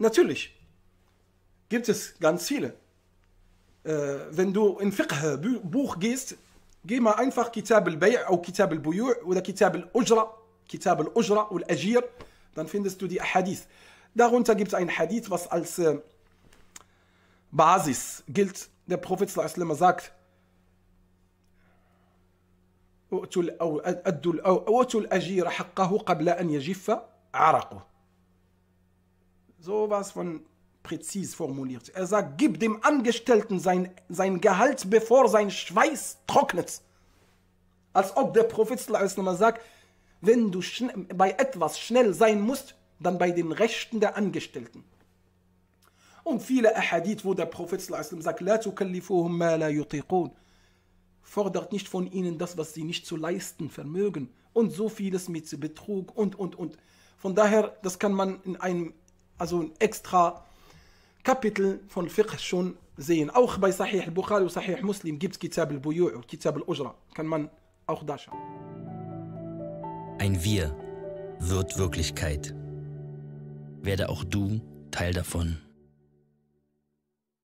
Natürlich gibt es ganz viele. Äh, wenn du in Fiqh Buch gehst, geh mal einfach Kitab al-Bay' oder Kitab al-Buyu' oder Kitab al-Ujra, Kitab al-Ujra und Ajir, dann findest du die Hadith. Darunter gibt es ein Hadith, was als äh, Basis gilt. Der Prophet sallallahu sagt, أؤتوا الأجير حقه قبل أن يجف عرقه sowas von präzis formuliert. Er sagt, gib dem Angestellten sein, sein Gehalt, bevor sein Schweiß trocknet. Als ob der Prophet nochmal sagt, wenn du bei etwas schnell sein musst, dann bei den Rechten der Angestellten. Und viele Ahadith, wo der Prophet sagt, La tukallifuhum ma la yutiqun. Fordert nicht von ihnen das, was sie nicht zu leisten vermögen. Und so vieles mit Betrug und, und, und. Von daher, das kann man in einem also ein extra Kapitel von Fiqh schon sehen. Auch bei Sahih al-Bukhari und Sahih Muslim gibt es Kitab al-Buyu' und Kitab al-Ujra. Kann man auch da schauen. Ein Wir wird Wirklichkeit. Werde auch du Teil davon.